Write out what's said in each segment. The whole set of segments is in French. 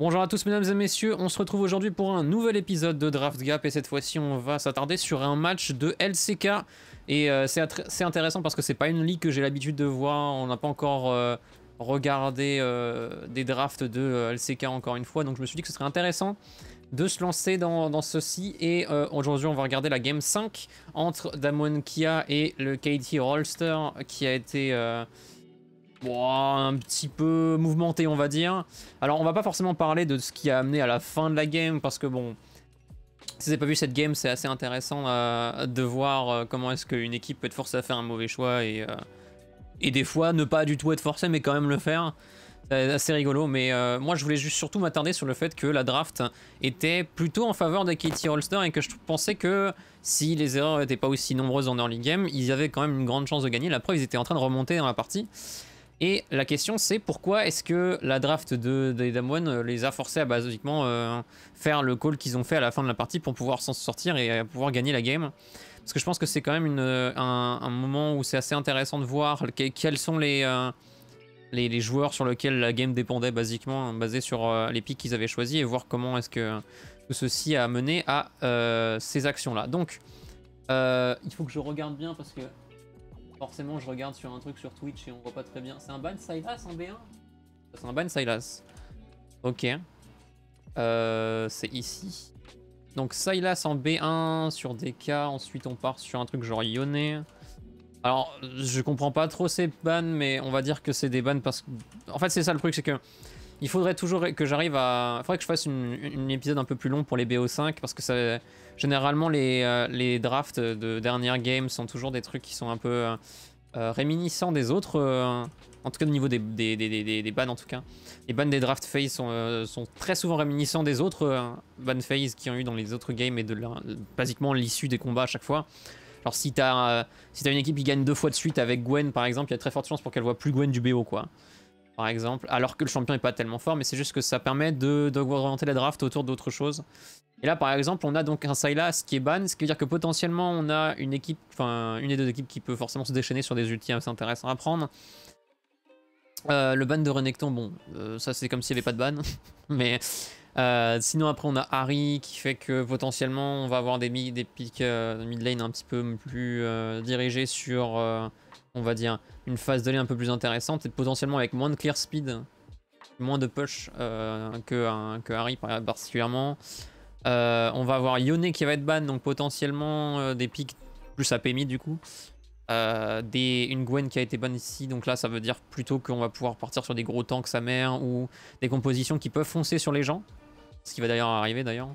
Bonjour à tous mesdames et messieurs, on se retrouve aujourd'hui pour un nouvel épisode de Draft Gap et cette fois-ci on va s'attarder sur un match de LCK et euh, c'est intéressant parce que c'est pas une ligue que j'ai l'habitude de voir, on n'a pas encore euh, regardé euh, des drafts de LCK encore une fois donc je me suis dit que ce serait intéressant de se lancer dans, ceci et aujourd'hui on va regarder la game 5 entre Damon Kia et le KT Rollster qui a été un petit peu mouvementé, on va dire. Alors, on va pas forcément parler de ce qui a amené à la fin de la game, parce que bon, si vous avez pas vu cette game, c'est assez intéressant euh, de voir euh, comment est-ce qu'une équipe peut être forcée à faire un mauvais choix et, euh, et des fois ne pas du tout être forcée, mais quand même le faire. C'est assez rigolo, mais moi je voulais juste surtout m'attarder sur le fait que la draft était plutôt en faveur des Katie Holster et que je pensais que si les erreurs n'étaient pas aussi nombreuses en early game, ils avaient quand même une grande chance de gagner. La preuve, ils étaient en train de remonter dans la partie. Et la question c'est pourquoi est-ce que la draft de, des euh, les a forcés à basiquement euh, faire le call qu'ils ont fait à la fin de la partie pour pouvoir s'en sortir et euh, pouvoir gagner la game Parce que je pense que c'est quand même une, un, moment où c'est assez intéressant de voir quels sont les, les, joueurs sur lesquels la game dépendait basiquement, hein, basé sur les picks qu'ils avaient choisis et voir comment est-ce que tout ceci a mené à ces actions-là. Donc il faut que je regarde bien parce que Forcément, je regarde sur un truc sur Twitch et on voit pas très bien. C'est un ban Silas en B1 C'est un ban Silas. Ok. Euh, c'est ici. Donc Silas en B1 sur DK. Ensuite, on part sur un truc genre Yoné. Alors, je comprends pas trop ces bans, mais on va dire que c'est des bans parce que... En fait, c'est ça le truc, c'est que... Il faudrait toujours que j'arrive à... Il faudrait que je fasse une, épisode un peu plus long pour les BO5 parce que ça... généralement euh, les, drafts de dernière game sont toujours des trucs qui sont un peu euh, euh, réminiscents des autres. en tout cas au niveau des, des, des, bans en tout cas. Les bans des draft phase sont, très souvent réminiscents des autres bans phase qui ont eu dans les autres games et de basiquement l'issue des combats à chaque fois. Alors si t'as si une équipe qui gagne deux fois de suite avec Gwen par exemple, il y a très forte chance pour qu'elle voit plus Gwen du BO quoi par exemple, alors que le champion n'est pas tellement fort, mais c'est juste que ça permet de orienter la draft autour d'autres choses. Et là, par exemple, on a donc un Sylas qui est ban, ce qui veut dire que potentiellement, on a une équipe, enfin, une et deux équipes qui peut forcément se déchaîner sur des assez intéressants à prendre. Euh, le ban de Renekton, bon, euh, ça c'est comme s'il n'y avait pas de ban, mais euh, sinon après on a Harry qui fait que potentiellement on va avoir des, des pics mid lane un petit peu plus dirigés sur on va dire, une phase de l'année un peu plus intéressante et potentiellement avec moins de clear speed, moins de push euh, que, Harry euh, particulièrement. Euh, on va avoir Yone qui va être ban, donc potentiellement des picks plus AP mid du coup. des, une Gwen qui a été ban ici, donc là ça veut dire plutôt qu'on va pouvoir partir sur des gros tanks sa mère ou des compositions qui peuvent foncer sur les gens. Ce qui va d'ailleurs arriver d'ailleurs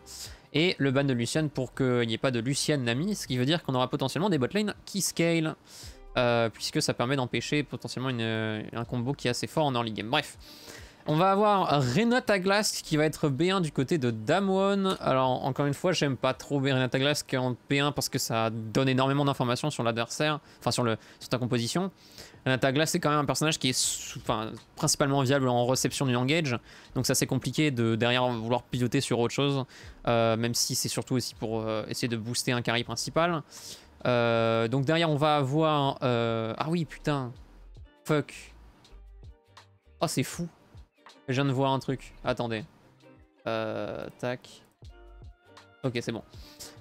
et le ban de Lucian pour qu'il n'y ait pas de Lucian Nami, ce qui veut dire qu'on aura potentiellement des botlanes qui scale. Euh, puisque ça permet d'empêcher potentiellement euh, un combo qui est assez fort en early game. Bref. On va avoir Renata Glass qui va être B1 du côté de Damwon. Alors encore une fois, j'aime pas trop Renata Glass en B1 parce que ça donne énormément d'informations sur l'adversaire, enfin sur, le, sur ta composition. Renata Glass est quand même un personnage qui est principalement viable en réception du langage, Donc ça c'est compliqué de derrière vouloir piloter sur autre chose, euh, même si c'est surtout aussi pour essayer de booster un carry principal. Euh, donc derrière, on va avoir... Euh, ah oui, putain. Fuck. Oh, c'est fou. Je viens de voir un truc. Attendez. Euh, tac. Ok, c'est bon.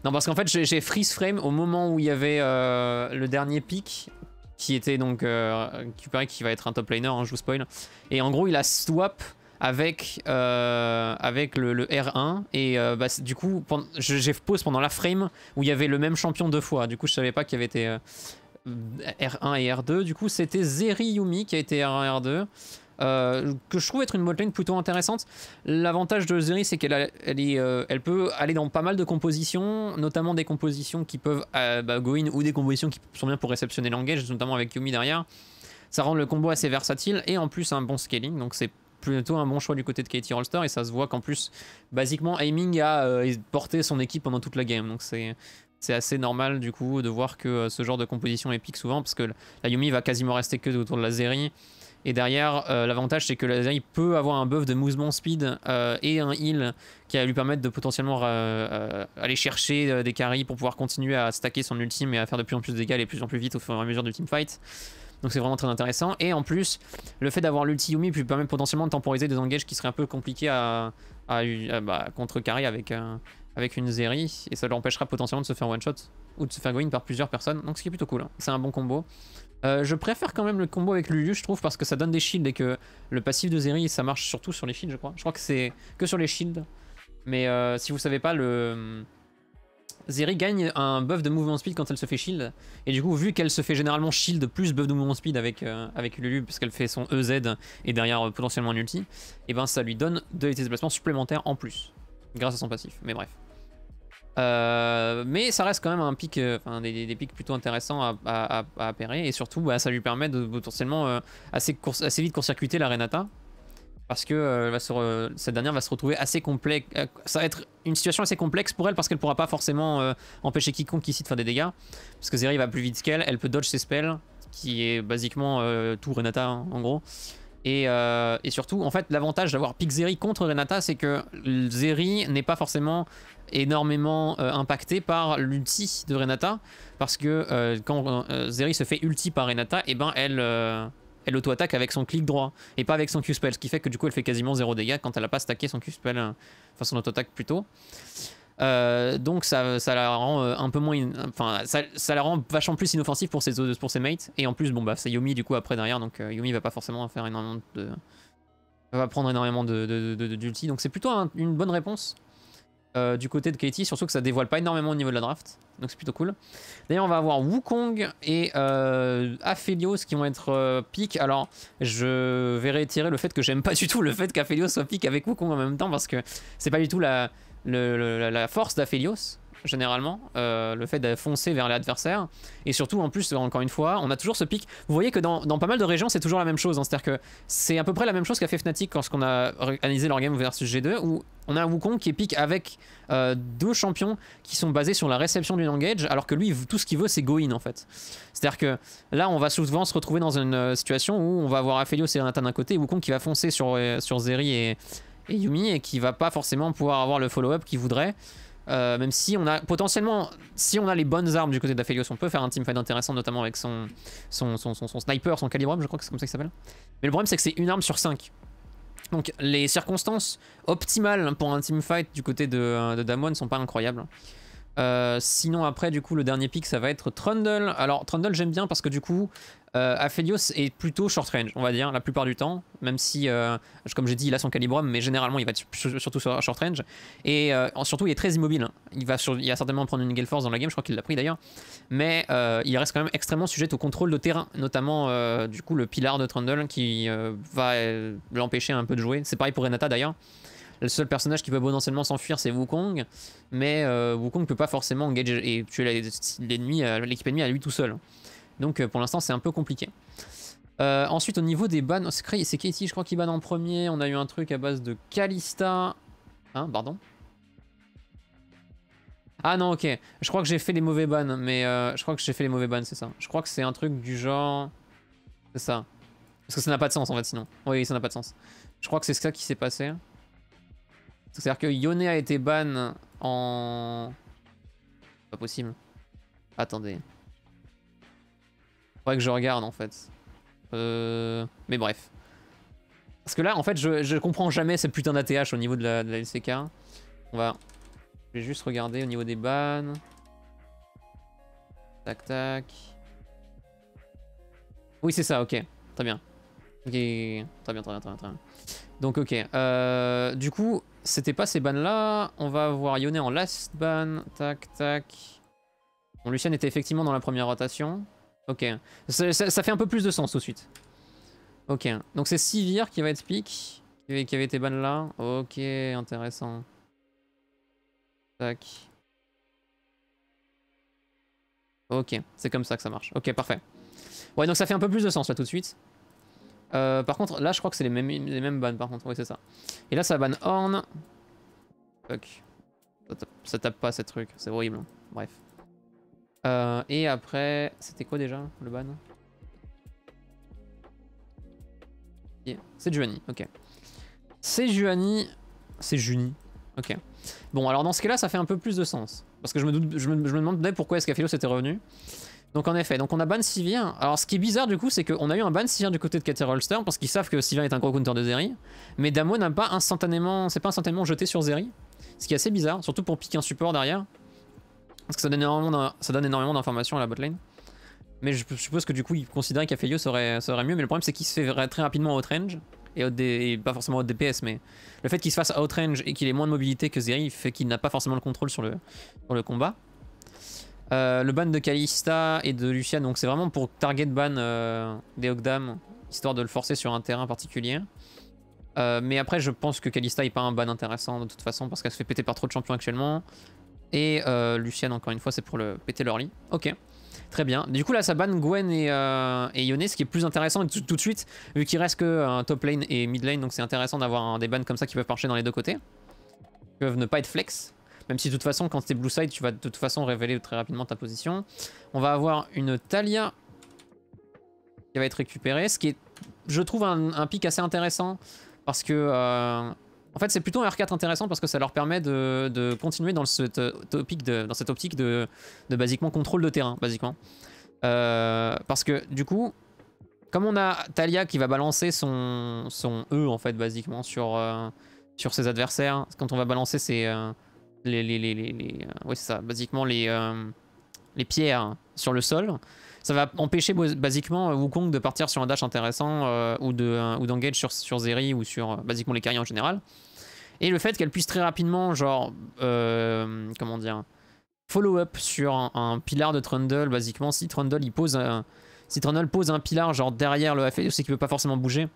Non, parce qu'en fait, j'ai freeze frame au moment où il y avait le dernier pic, qui était donc... qui paraît qui va être un top laner, hein, je vous spoil. Et en gros, il a swap avec, euh, avec le, R1. Et euh, bah, du coup, j'ai pause pendant la frame où il y avait le même champion deux fois. Du coup, je savais pas qu'il y avait été euh, R1 et R2. Du coup, c'était Zeri Yumi qui a été R1 R2. que je trouve être une botlane plutôt intéressante. L'avantage de Zeri, c'est qu'elle elle, peut aller dans pas mal de compositions, notamment des compositions qui peuvent bah, go in ou des compositions qui sont bien pour réceptionner l'engage, notamment avec Yumi derrière. Ça rend le combo assez versatile et en plus un bon scaling, donc c'est plutôt un bon choix du côté de Katie Rolster et ça se voit qu'en plus, basiquement, Aiming a euh, porté son équipe pendant toute la game. Donc c'est assez normal du coup de voir que euh, ce genre de composition épique souvent parce que la Yumi va quasiment rester que autour de la Zeri. Et derrière, euh, l'avantage c'est que la Zeri peut avoir un buff de mouvement speed et un heal qui va lui permettre de potentiellement aller chercher des carries pour pouvoir continuer à stacker son ultime et à faire de plus en plus de dégâts et plus en plus vite au fur et à mesure du team fight. Donc c'est vraiment très intéressant. Et en plus, le fait d'avoir l'ulti Yumi peut permet potentiellement de temporiser des engages qui seraient un peu compliqués à, à, bah, contrecarrer avec, euh, avec une Zeri. Et ça l'empêchera potentiellement de se faire one-shot ou de se faire goin par plusieurs personnes. Donc ce qui est plutôt cool. Hein. C'est un bon combo. Euh, je préfère quand même le combo avec Lulu, je trouve, parce que ça donne des shields et que le passif de Zeri, ça marche surtout sur les shields, je crois. Je crois que c'est que sur les shields. Mais euh, si vous savez pas, le, Zeri gagne un buff de mouvement speed quand elle se fait shield. Et du coup, vu qu'elle se fait généralement shield plus buff de mouvement speed avec, Lulu euh, avec Lulu, qu'elle fait son EZ et derrière euh, potentiellement un ulti, et eh ben ça lui donne deux l'été de déplacement supplémentaires en plus, grâce à son passif. Mais bref. Euh, mais ça reste quand même un pic, des, pics plutôt intéressants à, à, Et surtout, bah, ça lui permet de potentiellement assez, assez vite court-circuiter la Renata, parce que euh, cette dernière va se retrouver assez complexe. Euh, ça va être une situation assez complexe pour elle parce qu'elle pourra pas forcément euh, empêcher quiconque ici de faire des dégâts. Parce que Zeri va plus vite qu'elle, elle peut dodge ses spells, qui est basiquement tout Renata hein, en gros. Et, surtout, en fait, l'avantage d'avoir Pix Zeri contre Renata, c'est que Zeri n'est pas forcément énormément impacté par l'ulti de Renata. Parce que quand Zeri se fait ulti par Renata, et eh ben elle elle auto-attaque avec son clic droit et pas avec son Q-spell, ce qui fait que du coup elle fait quasiment zéro dégâts quand elle a pas stacké son Q-spell, euh, enfin son auto-attaque plutôt. Euh, donc ça, la rend euh, un peu moins, enfin ça, la rend vachement plus inoffensive pour ses, mates et en plus bon bah c'est Yomi du coup après derrière donc Yomi va pas forcément faire énormément de, va prendre énormément de d'ulti donc c'est plutôt une bonne réponse. Euh, du côté de Katie, surtout que ça dévoile pas énormément au niveau de la draft, donc c'est plutôt cool. D'ailleurs, on va avoir Wukong et euh, Aphelios qui vont être piques euh, pick. Alors, je vais retirer le fait que j'aime pas du tout le fait qu'Aphelios soit pick avec Wukong en même temps parce que c'est pas du tout la, la force d'Aphelios généralement, euh, le fait de foncer vers l'adversaire. Et surtout, en plus, encore une fois, on a toujours ce pic. Vous voyez que dans, pas mal de régions, c'est toujours la même chose. Hein. C'est-à-dire que c'est à peu près la même chose qu'a fait Fnatic lorsqu'on a analysé leur game versus G2, où on a un Wukong qui est pique avec euh, deux champions qui sont basés sur la réception du langage alors que lui, tout ce qu'il veut, c'est go-in en fait. C'est-à-dire que là, on va souvent se retrouver dans une euh, situation où on va avoir Aphelios et Renata d'un côté, et Wukong qui va foncer sur, sur Zeri et, et Yumi, et qui va pas forcément pouvoir avoir le follow-up qu'il voudrait. Euh, même si on a potentiellement, si on a les bonnes armes du côté d'Aphelios, on peut faire un teamfight intéressant, notamment avec son, son, son, sniper, son calibre je crois que c'est comme ça qu'il s'appelle. Mais le problème, c'est que c'est une arme sur 5. Donc les circonstances optimales pour un teamfight du côté de, euh, de ne sont pas incroyables. Euh, sinon après du coup le dernier pick ça va être Trundle. Alors Trundle j'aime bien parce que du coup euh, Aphelios est plutôt short range on va dire la plupart du temps. Même si euh, comme j'ai dit il a son calibre mais généralement il va surtout sur short range. Et euh, surtout il est très immobile. Hein. Il va, il va certainement prendre une Gale Force dans la game, je crois qu'il l'a pris d'ailleurs. Mais il reste quand même extrêmement sujet au contrôle de terrain. Notamment du coup le pilar de Trundle qui va l'empêcher un peu de jouer. C'est pareil pour Renata d'ailleurs. Le seul personnage qui peut potentiellement s'enfuir, c'est Wukong. Mais euh, Wukong peut pas forcément engager et tuer l'ennemi, euh, l'équipe ennemie à lui tout seul. Donc euh, pour l'instant, c'est un peu compliqué. ensuite, au niveau des bans, c'est Katie, je crois, qu'il ban en premier. On a eu un truc à base de Kalista. Hein, pardon Ah non, ok. Je crois que j'ai fait les mauvais bans, mais je crois que j'ai fait les mauvais bans, c'est ça. Je crois que c'est un truc du genre... C'est ça. Parce que ça n'a pas de sens, en fait, sinon. Oui, ça n'a pas de sens. Je crois que c'est ça qui s'est passé. C'est-à-dire que Yone a été ban en... Pas possible. Attendez. Faudrait que je regarde en fait. Euh, mais bref. Parce que là, en fait, je, je comprends jamais cette putain d'ATH au niveau de la, LCK. On va... Je vais juste regarder au niveau des bans. Tac, tac. Oui, c'est ça, ok. Très bien. Ok, très bien, très bien, très bien, Donc, ok. Euh, du coup, c'était pas ces bannes là. On va avoir Yone en last ban. Tac, tac. Bon, Lucien était effectivement dans la première rotation. Ok. Ça, fait un peu plus de sens tout de suite. Ok. Donc c'est Sivir qui va être pick, Qui, qui avait été ban là. Ok, intéressant. Tac. Ok, c'est comme ça que ça marche. Ok, parfait. Ouais, donc ça fait un peu plus de sens là tout de suite. Euh, par contre, là, je crois que c'est les mêmes, les mêmes bans, par contre. Oui, c'est ça. Et là, ça ban Horn. Fuck. Ça tape, pas, ces trucs. C'est horrible. Hein. Bref. Euh, et après, c'était quoi déjà, le ban C'est Juani, ok. C'est Juani. C'est Juni. Ok. Bon, alors dans ce cas-là, ça fait un peu plus de sens. Parce que je me, doute, je me, je me demandais pourquoi est-ce qu'Aphilo s'était revenu. Donc en effet, donc on a ban Sivir. Alors ce qui est bizarre du coup, c'est qu'on a eu un ban Sivir du côté de Caterall parce qu'ils savent que Sivir est un gros counter de Zeri. Mais Damo n'a pas instantanément, c'est pas instantanément jeté sur Zeri. Ce qui est assez bizarre, surtout pour piquer un support derrière. Parce que ça donne énormément d'informations à la botlane. Mais je suppose que du coup, ils considèrent qu'Afeyo serait, serait mieux. Mais le problème, c'est qu'il se fait très rapidement outrange. Et, et pas forcément out DPS, mais le fait qu'il se fasse outrange et qu'il ait moins de mobilité que Zeri fait qu'il n'a pas forcément le contrôle sur le, sur le combat. Euh, le ban de Kalista et de Lucian, donc c'est vraiment pour target ban euh, des Ogdam, histoire de le forcer sur un terrain particulier. Euh, mais après, je pense que Kalista n'est pas un ban intéressant de toute façon, parce qu'elle se fait péter par trop de champions actuellement. Et Lucian, encore une fois, c'est pour le péter leur lit. Ok. Très bien. Du coup, là, ça ban Gwen et, Yone, ce qui est plus intéressant tout, tout de suite, vu qu'il reste que un top lane et mid lane, donc c'est intéressant d'avoir des bans comme ça qui peuvent marcher dans les deux côtés, qui peuvent ne pas être flex. Même si de toute façon, quand c'est blue side, tu vas de toute façon révéler très rapidement ta position. On va avoir une Talia qui va être récupérée. Ce qui est, je trouve, un, pic assez intéressant. Parce que... Euh, en fait, c'est plutôt un R4 intéressant parce que ça leur permet de, continuer dans cette, euh, topic de, dans cette optique de, de basiquement contrôle de terrain, basiquement. Euh, parce que du coup, comme on a Talia qui va balancer son, son E en fait basiquement sur, sur ses adversaires, quand on va balancer ses, les, les, euh, ça, basiquement les, euh, les pierres sur le sol. Ça va empêcher basiquement euh, Wukong de partir sur un dash intéressant ou de sur, sur Zeri ou sur basiquement les carrières en général. Et le fait qu'elle puisse très rapidement, genre, comment dire, follow-up sur un, pilar de Trundle, basiquement, si Trundle il pose un, si pose un pilar genre derrière le AFE, c'est qu'il peut pas forcément bouger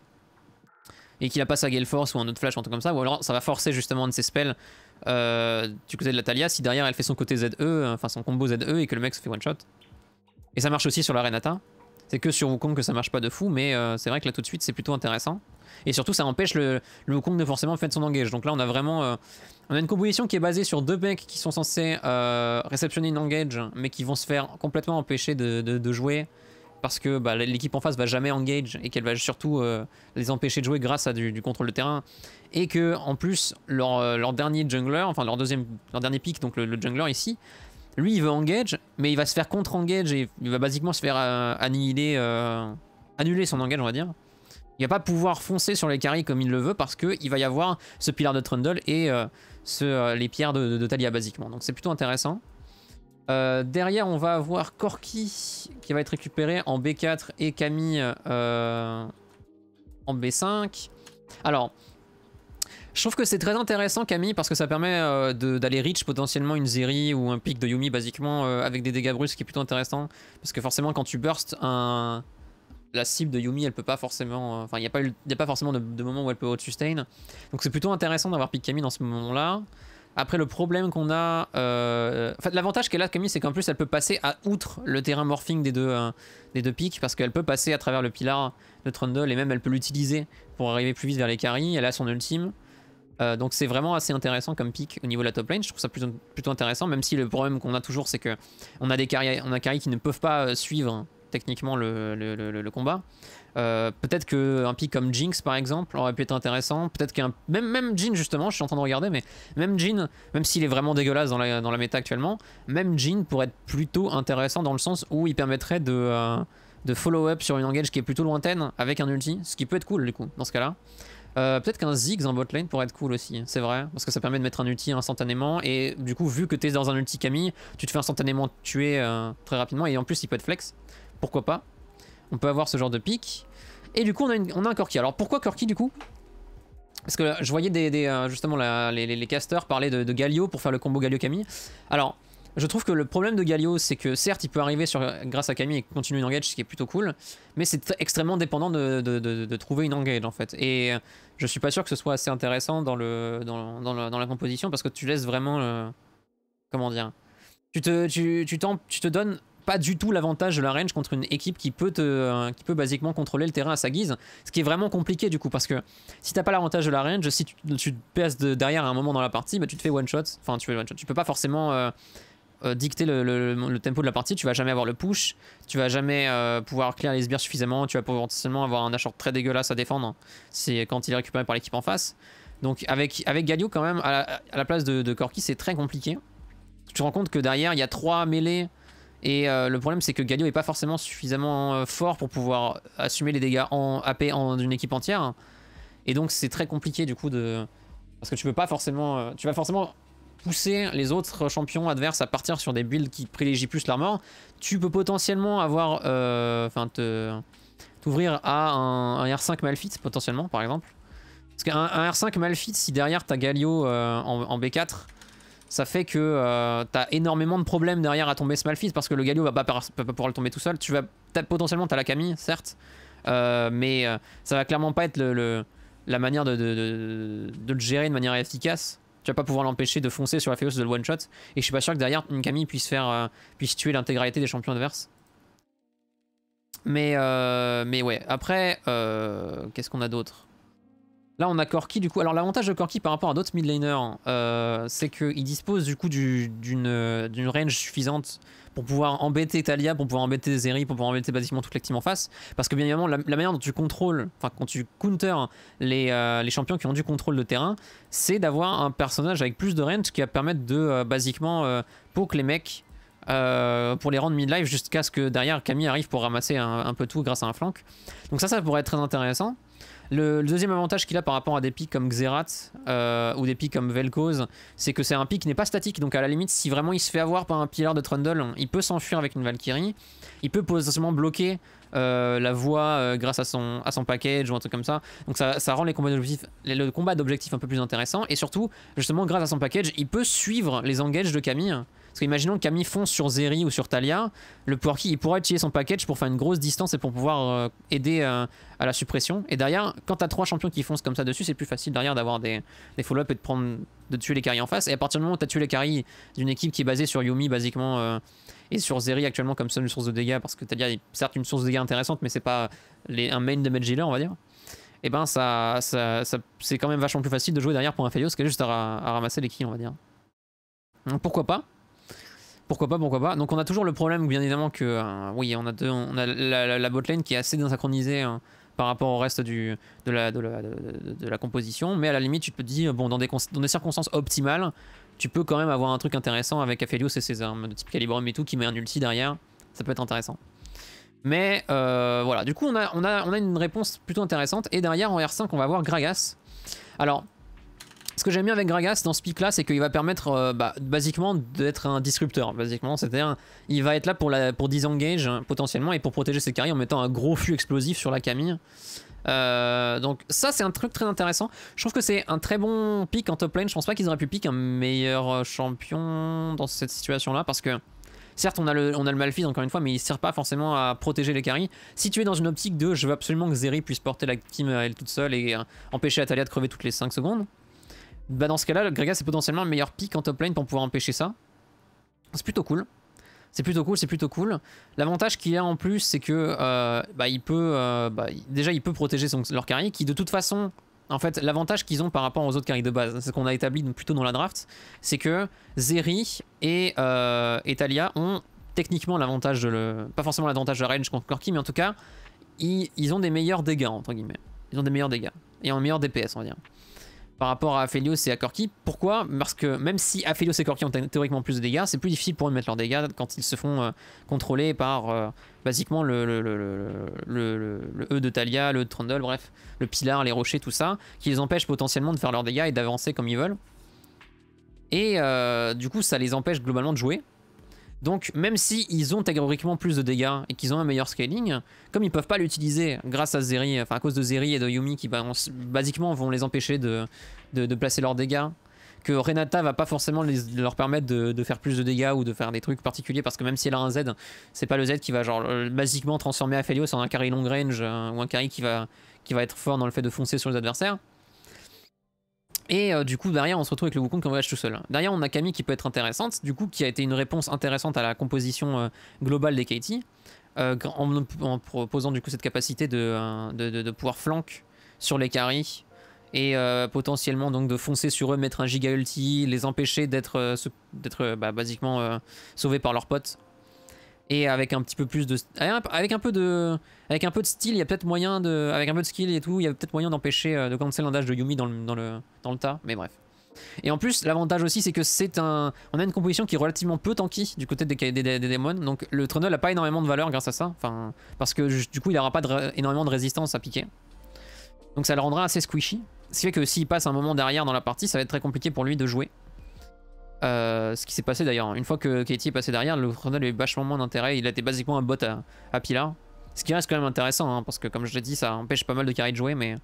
et qu'il a pas sa Gale Force ou un autre flash un comme ça, ou alors ça va forcer justement un de ses spells tu euh, du côté de la Talia, si derrière elle fait son côté ZE, euh, enfin son combo ZE et que le mec se fait one shot. Et ça marche aussi sur la Renata. C'est que sur Wukong que ça marche pas de fou, mais euh, c'est vrai que là tout de suite c'est plutôt intéressant. Et surtout ça empêche le, le Wukong de forcément faire son engage. Donc là on a vraiment on a une composition qui est basée sur deux mecs qui sont censés réceptionner une engage, mais qui vont se faire complètement empêcher de jouer parce que bah, l'équipe en face va jamais engage et qu'elle va surtout euh, les empêcher de jouer grâce à du, contrôle de terrain. Et que en plus, euh, leur, dernier jungler, enfin leur deuxième, leur dernier pick, donc le, jungler ici, lui il veut engage, mais il va se faire contre-engage et il va basiquement se faire euh, annihiler, annuler son engage, on va dire. Il va pas pouvoir foncer sur les carrés comme il le veut parce qu'il va y avoir ce pilar de Trundle et les pierres de, de Talia basiquement. Donc c'est plutôt intéressant. Euh, derrière, on va avoir Corky qui va être récupéré en B4 et Camille euh, en B5. Alors, je trouve que c'est très intéressant Camille parce que ça permet euh, d'aller reach potentiellement une Zeri ou un pic de Yumi basiquement avec des dégâts brusques, ce qui est plutôt intéressant. Parce que forcément quand tu burst La cible de Yumi, elle peut pas forcément. Enfin, il n'y a, pas forcément de, moment où elle peut auto-sustain. Donc, c'est plutôt intéressant d'avoir pic Camille dans ce moment-là. Après, le problème qu'on a... Euh... l'avantage qu'elle a, Camille, c'est qu'en plus, elle peut passer à outre le terrain morphing des deux, euh, deux pics, parce qu'elle peut passer à travers le pilar de Trundle, et même elle peut l'utiliser pour arriver plus vite vers les carries. Elle a son ultime. Euh, donc c'est vraiment assez intéressant comme pic au niveau de la top lane. Je trouve ça plutôt, plutôt intéressant, même si le problème qu'on a toujours, c'est que on a des carries, on a qui ne peuvent pas euh, suivre techniquement le combat. Euh, peut-être qu'un pic comme Jinx par exemple aurait pu être intéressant. Peut-être qu'un. Même, même Jin, justement, je suis en train de regarder, mais même Jin, même s'il est vraiment dégueulasse dans la, dans la méta actuellement, même Jin pourrait être plutôt intéressant dans le sens où il permettrait de, euh, de follow-up sur une engage qui est plutôt lointaine avec un ulti, ce qui peut être cool du coup, dans ce cas-là. Euh, peut-être qu'un Ziggs en botlane pourrait être cool aussi, c'est vrai, parce que ça permet de mettre un ulti instantanément, et du coup, vu que t'es dans un ulti Camille, tu te fais instantanément tuer très rapidement, et en plus, il peut être flex, pourquoi pas on peut avoir ce genre de pick et du coup, on a, un Corki. Alors pourquoi Corki du coup parce que je voyais des, euh, justement les, casters parler de, Galio pour faire le combo Galio-Camille. Alors, je trouve que le problème de Galio, c'est que certes, il peut arriver sur, grâce à Camille et continuer une engage, ce qui est plutôt cool, mais c'est extrêmement dépendant de, trouver une engage en fait. Et euh, je suis pas sûr que ce soit assez intéressant dans, la composition parce que tu laisses vraiment. Euh, comment dire tu te, tu, tu te donnes pas du tout l'avantage de la range contre une équipe qui peut, te, euh, qui peut basiquement contrôler le terrain à sa guise. Ce qui est vraiment compliqué du coup, parce que si t'as pas l'avantage de la range, si tu, te passes de, derrière à un moment dans la partie, bah, tu te fais one-shot. Enfin, tu fais one-shot. Tu peux pas forcément... Euh, euh, dicter le, tempo de la partie, tu vas jamais avoir le push, tu vas jamais pouvoir clear les sbires suffisamment, tu vas potentiellement avoir un achat très dégueulasse à défendre, c'est quand il est récupéré par l'équipe en face. Donc avec, avec Galio quand même, à la, place de, de Corki, c'est très compliqué. Tu te rends compte que derrière, il y a trois mêlées et euh, le problème, c'est que Galio n'est pas forcément suffisamment euh, fort pour pouvoir assumer les dégâts en AP en, équipe entière. Et donc, c'est très compliqué du coup de. Parce que tu peux pas forcément. Euh, tu vas forcément pousser les autres champions adverses à partir sur des builds qui privilégient plus l'armor. Tu peux potentiellement avoir. Enfin, T'ouvrir à un, R5 Malfit, potentiellement, par exemple. Parce qu'un R5 Malfit, si derrière t'as Galio en B4, ça fait que euh, t'as énormément de problèmes derrière à tomber Smallfist parce que le Galio va pas, pouvoir le tomber tout seul. Tu vas potentiellement t'as la Camille, certes, euh, mais euh, ça va clairement pas être le, la manière de, le gérer de manière efficace. Tu vas pas pouvoir l'empêcher de foncer sur la Féos de one shot. Et je suis pas sûr que derrière une Camille puisse faire puisse tuer l'intégralité des champions adverses. Mais mais ouais. Après, qu'est-ce qu'on a d'autre Là, on a Corki, du coup. Alors, l'avantage de Corki par rapport à d'autres mid euh, c'est qu'il dispose du coup d'une range suffisante pour pouvoir embêter Talia, pour pouvoir embêter Zeri, pour pouvoir embêter basiquement toute l'équipe en face. Parce que, bien évidemment, la, manière dont tu contrôles, enfin, quand tu counter euh, les, champions qui ont du contrôle de terrain, c'est d'avoir un personnage avec plus de range qui va permettre de, euh, basiquement, poke les mecs pour les rendre midlife jusqu'à ce que derrière Camille arrive pour ramasser un, un, peu tout grâce à un flank. Donc ça, ça pourrait être très intéressant. Le, deuxième avantage qu'il a par rapport à des pics comme Xerath euh, ou des pics comme Vel'Koz, c'est que c'est un pic qui n'est pas statique. Donc à la limite, si vraiment il se fait avoir par un pilar de Trundle, il peut s'enfuir avec une Valkyrie. Il peut potentiellement bloquer euh, la voie euh, grâce à son, à son package ou un truc comme ça. Donc ça, ça rend les combats d'objectifs, le combat d'objectifs un peu plus intéressant. Et surtout, justement, grâce à son package, il peut suivre les engages de Camille. Parce que imaginons Camille fonce sur Zeri ou sur Talia, le Porky il pourra utiliser son package pour faire une grosse distance et pour pouvoir euh, aider euh, à la suppression. Et derrière, quand t'as trois champions qui foncent comme ça dessus, c'est plus facile derrière d'avoir des, des follow-up et de prendre de tuer les carries en face. Et à partir du moment où t'as tué les carries d'une équipe qui est basée sur Yumi basiquement euh, et sur Zeri actuellement comme seule source de dégâts, parce que Talia est certes une source de dégâts intéressante, mais c'est pas les, un main de healer on va dire. Et eh ben ça, c'est quand même vachement plus facile de jouer derrière pour un Felios qui est juste à, ramasser les kills on va dire. pourquoi pas pourquoi pas, pourquoi pas. Donc on a toujours le problème, bien évidemment, que euh, oui, on a, on a la, botlane qui est assez désynchronisée hein, par rapport au reste de, la, composition. Mais à la limite, tu te dire, bon, dans des, circonstances optimales, tu peux quand même avoir un truc intéressant avec Aphelios et ses armes de type Calibrum et tout qui met un ulti derrière. Ça peut être intéressant. Mais euh, voilà, du coup, on a, on a une réponse plutôt intéressante. Et derrière, en R5, on va avoir Gragas. Alors, que j'aime bien avec Gragas dans ce pic là, c'est qu'il va permettre euh, bah, basiquement d'être un disrupteur. Basiquement, c'est-à-dire il va être là pour, la, pour disengage hein, potentiellement et pour protéger ses carry en mettant un gros flux explosif sur la Camille. Euh, donc ça c'est un truc très intéressant. Je trouve que c'est un très bon pick en top lane. Je pense pas qu'ils auraient pu pick un meilleur euh, champion dans cette situation là parce que certes on a le, on a le Malphite encore une fois mais il sert pas forcément à protéger les carry. Si tu es dans une optique de je veux absolument que Zeri puisse porter la team elle toute seule et empêcher Atalia de crever toutes les 5 secondes, bah, dans ce cas-là, Grega c'est potentiellement le meilleur pick en top lane pour pouvoir empêcher ça. C'est plutôt cool. C'est plutôt cool, c'est plutôt cool. L'avantage qu'il a en plus, c'est que euh, bah, il peut, euh, bah, déjà il peut protéger leur carry, qui de toute façon, en fait, l'avantage qu'ils ont par rapport aux autres carries de base, c'est ce qu'on a établi plutôt dans la draft, c'est que Zeri et, euh, ont techniquement l'avantage de le, pas forcément l'avantage de range contre Corki, mais en tout cas, ils, ont des meilleurs dégâts entre guillemets. Ils ont des meilleurs dégâts et un meilleur DPS, on va dire par rapport à Aphelios et à Corki. Pourquoi Parce que même si Aphelios et Corki ont théoriquement plus de dégâts, c'est plus difficile pour eux de mettre leurs dégâts quand ils se font euh, contrôler par euh, basiquement le, le, le, E de Talia, le E de Trundle, bref, le Pilar, les rochers, tout ça, qui les empêche potentiellement de faire leurs dégâts et d'avancer comme ils veulent. Et euh, du coup, ça les empêche globalement de jouer. Donc même si ils ont théoriquement plus de dégâts et qu'ils ont un meilleur scaling, comme ils peuvent pas l'utiliser grâce à Zeri, enfin à cause de Zeri et de Yumi qui bah, basiquement vont les empêcher de, placer leurs dégâts, que Renata va pas forcément leur permettre de, faire plus de dégâts ou de faire des trucs particuliers parce que même si elle a un Z, c'est pas le Z qui va genre euh, basiquement transformer Aphelios en un carry long range euh, ou un carry qui va, qui va être fort dans le fait de foncer sur les adversaires. Et euh, du coup, derrière, on se retrouve avec le Wukong qui voyage tout seul. Derrière, on a Camille qui peut être intéressante, du coup, qui a été une réponse intéressante à la composition euh, globale des KT, euh, en, proposant du coup cette capacité de, pouvoir flank sur les carrés et potentiellement donc de foncer sur eux, mettre un giga ulti, les empêcher d'être d'être bah, basiquement sauvés par leurs potes et avec un petit peu plus de... Avec un peu de, avec un peu de style, il y a peut-être moyen de... Avec un peu de skill et tout, il y a peut-être moyen d'empêcher euh, de cancel l'endage de Yumi dans le, dans le, dans le tas. Mais bref. Et en plus, l'avantage aussi, c'est que c'est un... On a une composition qui est relativement peu tanky du côté des, des, démons. Donc le Trundle n'a pas énormément de valeur grâce à ça. Enfin, parce que du coup, il n'aura pas de, énormément de résistance à piquer. Donc ça le rendra assez squishy. Ce qui fait que s'il passe un moment derrière dans la partie, ça va être très compliqué pour lui de jouer. Euh, ce qui s'est passé d'ailleurs. Une fois que Katie est passé derrière, le Crondel avait vachement moins d'intérêt. Il était basiquement un bot à, à Ce qui reste quand même intéressant, hein, parce que comme je l'ai dit, ça empêche pas mal de carry de jouer, mais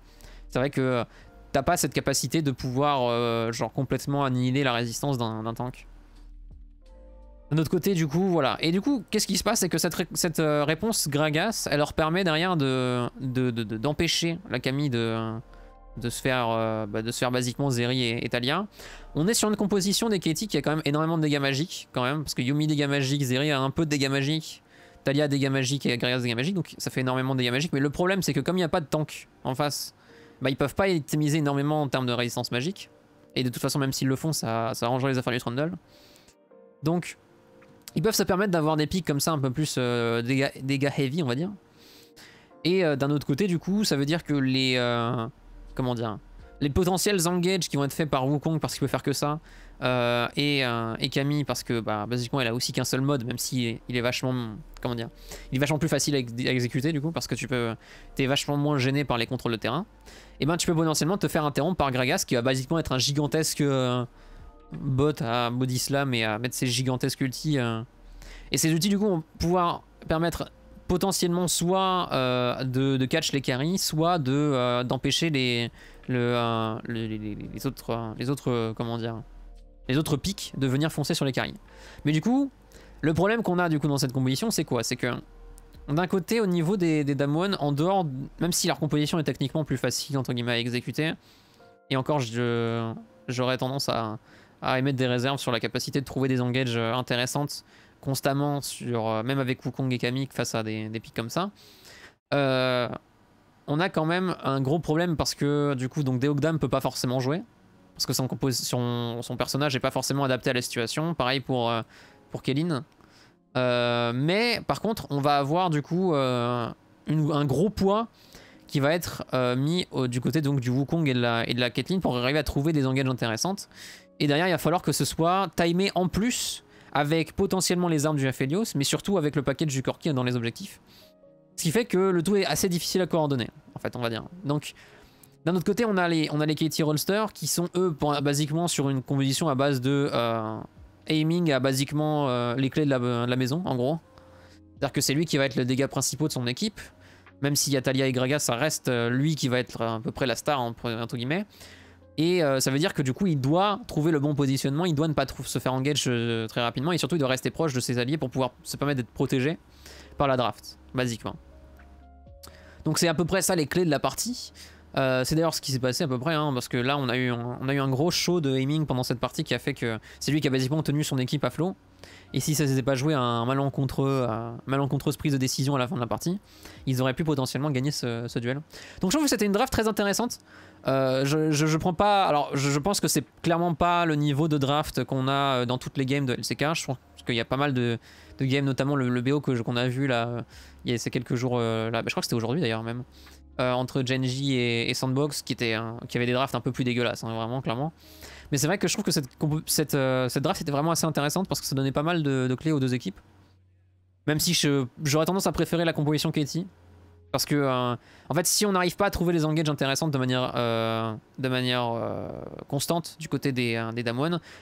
c'est vrai que t'as pas cette capacité de pouvoir euh, genre complètement annihiler la résistance d'un tank. D'un autre côté, du coup, voilà. Et du coup, qu'est-ce qui se passe C'est que cette, euh, réponse Gragas, elle leur permet derrière d'empêcher de, de, la Camille de de se faire, euh, bah, de se faire basiquement Zeri et, On est sur une composition des Katie qui a quand même énormément de dégâts magiques, quand même, parce que Yumi dégâts magiques, Zeri a un peu de dégâts magiques, Talia dégâts magiques et Agrias dégâts magiques, donc ça fait énormément de dégâts magiques. Mais le problème, c'est que comme il n'y a pas de tank en face, bah, ils peuvent pas optimiser énormément en termes de résistance magique. Et de toute façon, même s'ils le font, ça, ça arrangerait les affaires du Trundle. Donc, ils peuvent se permettre d'avoir des pics comme ça, un peu plus euh, dégâts, heavy, on va dire. Et euh, d'un autre côté, du coup, ça veut dire que les, comment dire, les potentiels engage qui vont être faits par Wukong parce qu'il peut faire que ça, euh, euh, et, Camille parce que bah, basiquement elle a aussi qu'un seul mode, même si il est, vachement, comment dire, il est vachement plus facile à, exécuter du coup parce que tu peux, t'es vachement moins gêné par les contrôles de terrain. Et ben tu peux potentiellement te faire interrompre par Gragas qui va basiquement être un gigantesque euh, bot à slam et à mettre ses gigantesques ultis. et ces outils du coup vont pouvoir permettre potentiellement soit euh, de, catch les carries, soit de euh, d'empêcher euh, les, les, autres les autres comment dire les autres pics de venir foncer sur les carries. Mais du coup, le problème qu'on a du coup dans cette composition, c'est quoi C'est que d'un côté, au niveau des, des en dehors, même si leur composition est techniquement plus facile entre guillemets à exécuter, et encore, j'aurais tendance à, à émettre des réserves sur la capacité de trouver des engages intéressantes constamment, sur, euh, même avec Wukong et Kamik face à des, des pics comme ça, euh, on a quand même un gros problème parce que du coup, donc ne peut pas forcément jouer. Parce que son, composition son personnage n'est pas forcément adapté à la situation. Pareil pour, euh, pour Kéline. mais par contre, on va avoir du coup un gros poids qui va être mis du côté donc, du Wukong et de, la, et de la Caitlyn pour arriver à trouver des engages intéressantes. Et derrière, il va falloir que ce soit timé en plus avec potentiellement les armes du Aphelios, mais surtout avec le paquet du Corki dans les objectifs. Ce qui fait que le tout est assez difficile à coordonner, en fait, on va dire. Donc, d'un autre côté, on a les, on a les KT Rollster qui sont, eux, basiquement sur une composition à base de euh, aiming à basiquement euh, les clés de la, maison, en gros. C'est-à-dire que c'est lui qui va être le dégât principal de son équipe. Même si Atalia et Grega, ça reste euh, lui qui va être à peu près la star, entre guillemets. Et euh, ça veut dire que du coup, il doit trouver le bon positionnement, il doit ne pas se faire engage euh, très rapidement, et surtout, il doit rester proche de ses alliés pour pouvoir se permettre d'être protégé par la draft, basiquement. Donc c'est à peu près ça les clés de la partie. Euh, c'est d'ailleurs ce qui s'est passé à peu près, hein, parce que là on a, eu, on a eu un gros show de aiming pendant cette partie qui a fait que c'est lui qui a basiquement tenu son équipe à flot. Et si ça s'était pas joué à un malencontreux, malencontreuse prise de décision à la fin de la partie, ils auraient pu potentiellement gagner ce, duel. Donc je trouve que c'était une draft très intéressante. Euh, je, prends pas. Alors je, pense que c'est clairement pas le niveau de draft qu'on a euh, dans toutes les games de LCK. Je pense qu'il y a pas mal de, games, notamment le, BO qu'on a vu là, il y a ces quelques jours. là, bah, je crois que c'était aujourd'hui d'ailleurs même. Euh, entre Genji et, Sandbox qui, était, qui avait des drafts un peu plus dégueulasses, hein, vraiment, clairement. Mais c'est vrai que je trouve que cette, cette, euh, cette, draft était vraiment assez intéressante parce que ça donnait pas mal de, clés aux deux équipes. Même si j'aurais tendance à préférer la composition Katie. Parce que, euh, en fait, si on n'arrive pas à trouver les engages intéressantes de manière, de manière constante du côté des, des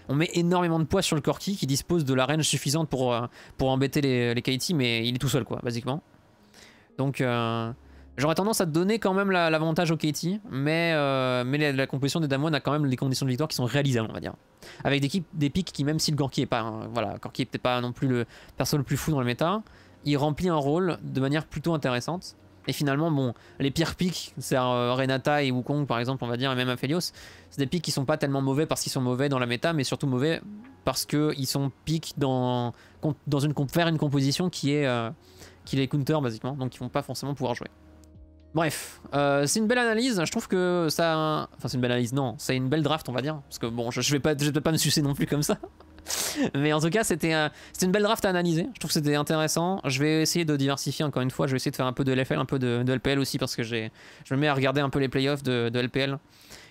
on met énormément de poids sur le Corki qui dispose de la range suffisante pour, pour embêter les, les mais il est tout seul, quoi, basiquement. Donc, J'aurais tendance à donner quand même l'avantage au Katie, mais, euh, mais la, composition des Damoines a quand même des conditions de victoire qui sont réalisables, on va dire. Avec des, des qui, même si le Gorky est pas, euh, voilà, pas non plus le perso le plus fou dans le méta, il remplit un rôle de manière plutôt intéressante. Et finalement, bon, les pires piques, c'est euh, Renata et Wukong par exemple, on va dire, et même Aphelios, c'est des piques qui sont pas tellement mauvais parce qu'ils sont mauvais dans la méta, mais surtout mauvais parce qu'ils sont piques dans, dans une, faire une composition qui est qui les counter basiquement, donc ils vont pas forcément pouvoir jouer. Bref, euh, c'est une belle analyse. Je trouve que ça. Enfin, c'est une belle analyse, non. C'est une belle draft, on va dire. Parce que bon, je, vais pas, je pas me sucer non plus comme ça. Mais en tout cas, c'était une belle draft à analyser. Je trouve que c'était intéressant. Je vais essayer de diversifier encore une fois. Je vais essayer de faire un peu de LFL, un peu de, LPL aussi, parce que je me mets à regarder un peu les playoffs de, LPL.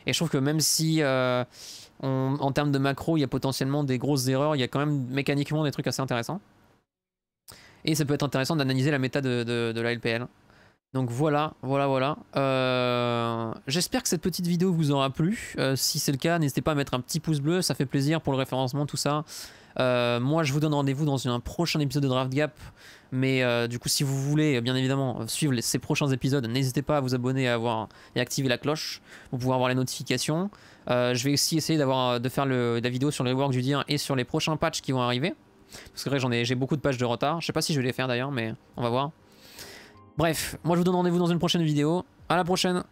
Et je trouve que même si euh, en termes de macro, il y a potentiellement des grosses erreurs, il y a quand même mécaniquement des trucs assez intéressants. Et ça peut être intéressant d'analyser la méta de la LPL. Donc voilà, voilà, voilà. Euh, j'espère que cette petite vidéo vous aura plu. Euh, si c'est le cas, n'hésitez pas à mettre un petit pouce bleu, ça fait plaisir pour le référencement, tout ça. Euh, moi, je vous donne rendez-vous dans un prochain épisode de Draft Gap. Mais du coup, si vous voulez, bien évidemment, suivre ces prochains épisodes, n'hésitez pas à vous abonner et, à activer la cloche pour pouvoir avoir les notifications. je vais aussi essayer de faire la vidéo sur les work du dire et sur les prochains patchs qui vont arriver. Parce que j'ai beaucoup de patchs de retard. Je sais pas si je vais les faire d'ailleurs, mais on va voir. Bref, moi je vous donne rendez-vous dans une prochaine vidéo. À la prochaine